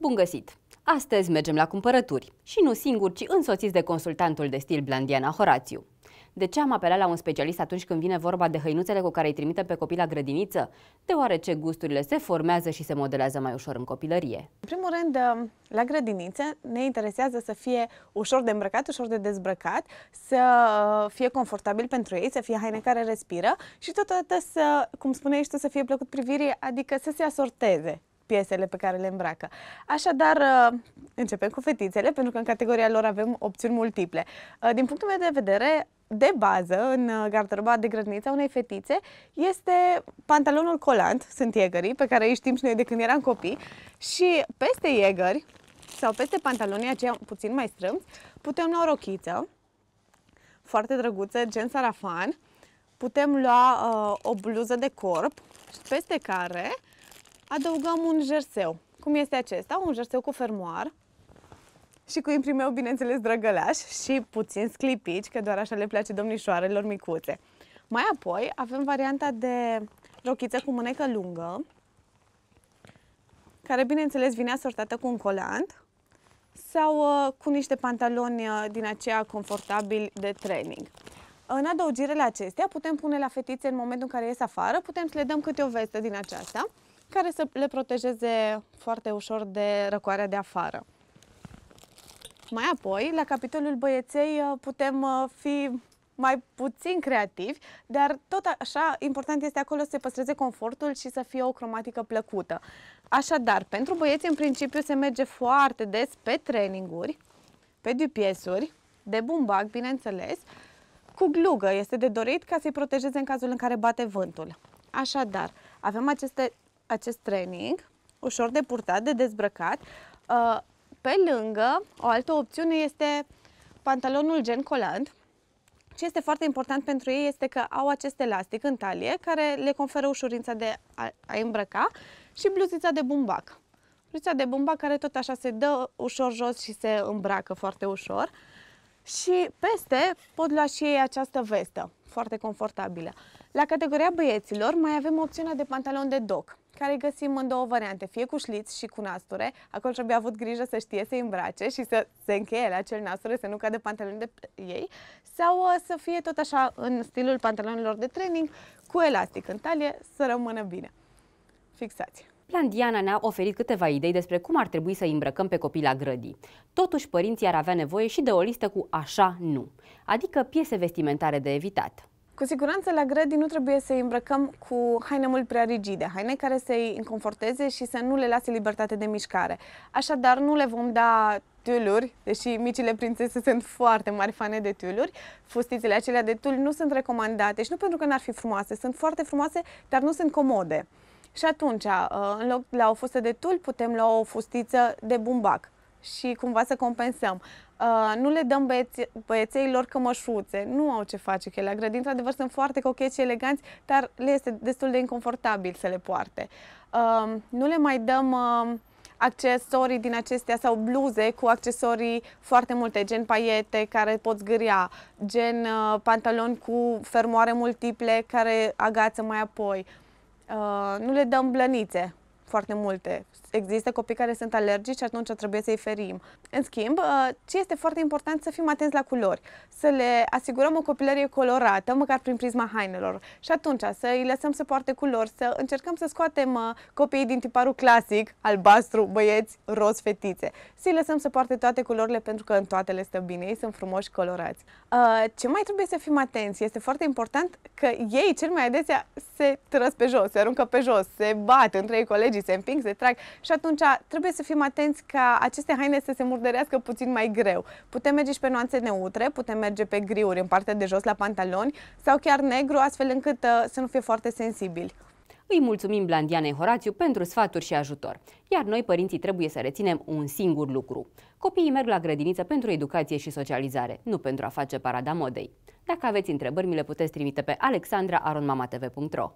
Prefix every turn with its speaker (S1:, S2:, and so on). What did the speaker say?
S1: Bun găsit! Astăzi mergem la cumpărături și nu singur, ci însoțiți de consultantul de stil blandiana Horațiu. De ce am apelat la un specialist atunci când vine vorba de hăinuțele cu care îi trimitem pe copii la grădiniță? Deoarece gusturile se formează și se modelează mai ușor în copilărie.
S2: În primul rând, uh, la grădiniță ne interesează să fie ușor de îmbrăcat, ușor de dezbrăcat, să uh, fie confortabil pentru ei, să fie haine care respiră și totodată să, cum spuneai tu, să fie plăcut privirii, adică să se asorteze piesele pe care le îmbracă. Așadar, uh, începem cu fetițele, pentru că în categoria lor avem opțiuni multiple. Uh, din punctul meu de vedere, de bază în uh, garderoba de grădiniță a unei fetițe este pantalonul colant, sunt iegării, pe care îi știm și noi de când eram copii și peste iegări sau peste pantalonii aceia puțin mai strâmbi, putem lua o rochiță foarte drăguță, gen sarafan, putem lua uh, o bluză de corp peste care adăugăm un jerseu, cum este acesta, un jerseu cu fermoar și cu imprimeu, bineînțeles, drăgălaș și puțin sclipici, că doar așa le place domnișoarelor micuțe. Mai apoi avem varianta de rochiță cu mânecă lungă, care, bineînțeles, vine asortată cu un colant sau uh, cu niște pantaloni uh, din aceea confortabil de training. În adăugire la acestea, putem pune la fetițe în momentul în care ies afară, putem să le dăm câte o vestă din aceasta, care să le protejeze foarte ușor de răcoarea de afară. Mai apoi, la capitolul băieței uh, putem uh, fi mai puțin creativi, dar tot așa important este acolo să se păstreze confortul și să fie o cromatică plăcută. Așadar, pentru băieți în principiu se merge foarte des pe traininguri, pe dupiesuri, de bumbac, bineînțeles, cu glugă este de dorit ca să-i protejeze în cazul în care bate vântul. Așadar, avem aceste acest training, ușor de purtat, de dezbrăcat. Uh, pe lângă, o altă opțiune este pantalonul gen colant. Ce este foarte important pentru ei este că au acest elastic în talie care le conferă ușurința de a îmbrăca și bluzița de bumbac. Bluzița de bumbac care tot așa se dă ușor jos și se îmbracă foarte ușor. Și peste pot lua și ei această vestă, foarte confortabilă. La categoria băieților mai avem opțiunea de pantalon de doc care găsim în două variante, fie cu șliți și cu nasture. Acolo trebuie avut grijă să știe să îmbrace și să se încheie la acel nasture, să nu cadă pantaloni de ei, sau uh, să fie tot așa în stilul pantalonilor de training, cu elastic în talie, să rămână bine. Fixați!
S1: Plandiana ne-a oferit câteva idei despre cum ar trebui să îmbrăcăm pe copii la grădii. Totuși, părinții ar avea nevoie și de o listă cu așa nu, adică piese vestimentare de evitat.
S2: Cu siguranță la grădi nu trebuie să îi îmbrăcăm cu haine mult prea rigide, haine care să-i înconforteze și să nu le lase libertate de mișcare. Așadar, nu le vom da tiuluri, deși micile prințese sunt foarte mari fane de tiuluri, fustițele acelea de tul nu sunt recomandate și nu pentru că n-ar fi frumoase, sunt foarte frumoase, dar nu sunt comode. Și atunci, uh, în loc la o fustă de tul, putem lua o fustiță de bumbac, și cumva să compensăm. Uh, nu le dăm băieți, lor cămășuțe, nu au ce face că la grădini, într-adevăr sunt foarte cocheți și eleganți, dar le este destul de inconfortabil să le poarte. Uh, nu le mai dăm uh, accesorii din acestea sau bluze cu accesorii foarte multe, gen paiete care pot zgâria, gen uh, pantaloni cu fermoare multiple care agață mai apoi. Uh, nu le dăm blănițe, foarte multe. Există copii care sunt alergici, atunci trebuie să-i ferim. În schimb, uh, ce este foarte important să fim atenți la culori, să le asigurăm o copilărie colorată, măcar prin prisma hainelor. Și atunci să îi lăsăm să poarte culori, să încercăm să scoatem uh, copiii din tiparul clasic, albastru, băieți, roz, fetițe. Să-i lăsăm să poarte toate culorile pentru că în toate le stă bine, ei sunt frumoși colorați. Uh, ce mai trebuie să fim atenți? Este foarte important că ei cel mai adesea se trăs pe jos, se aruncă pe jos, se bat între ei colegii colegii se împing, se trag și atunci trebuie să fim atenți ca aceste haine să se murdărească puțin mai greu. Putem merge și pe nuanțe neutre, putem merge
S1: pe griuri în partea de jos la pantaloni sau chiar negru, astfel încât uh, să nu fie foarte sensibil. Îi mulțumim Blandianei Horațiu pentru sfaturi și ajutor. Iar noi, părinții, trebuie să reținem un singur lucru. Copiii merg la grădiniță pentru educație și socializare, nu pentru a face parada modei. Dacă aveți întrebări, mi le puteți trimite pe alexandraaronmamatv.ro